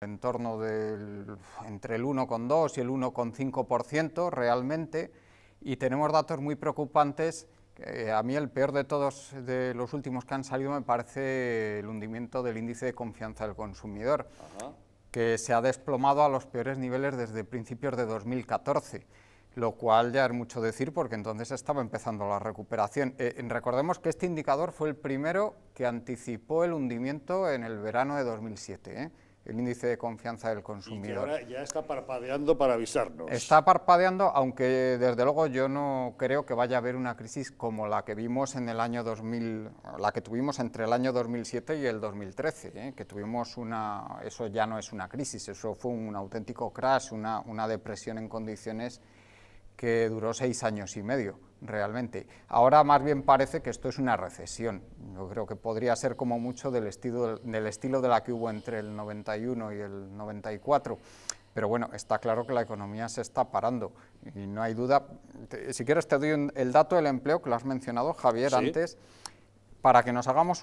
en torno del entre el 1,2 y el 1,5% realmente y tenemos datos muy preocupantes. a mí el peor de todos de los últimos que han salido me parece el hundimiento del índice de confianza del consumidor, que se ha desplomado a los peores niveles desde principios de 2014 lo cual ya es mucho decir porque entonces estaba empezando la recuperación. Eh, recordemos que este indicador fue el primero que anticipó el hundimiento en el verano de 2007 el índice de confianza del consumidor. Y ahora ya está parpadeando para avisarnos. Está parpadeando, aunque desde luego yo no creo que vaya a haber una crisis como la que vimos en el año 2000, la que tuvimos entre el año 2007 y el 2013, ¿eh? que tuvimos una, eso ya no es una crisis, eso fue un auténtico crash, una, una depresión en condiciones que duró seis años y medio realmente. Ahora más bien parece que esto es una recesión. Yo creo que podría ser como mucho del estilo, del estilo de la que hubo entre el 91 y el 94. Pero bueno, está claro que la economía se está parando y no hay duda. si quieres te doy el dato del empleo que lo has mencionado, Javier, antes, para que nos hagamos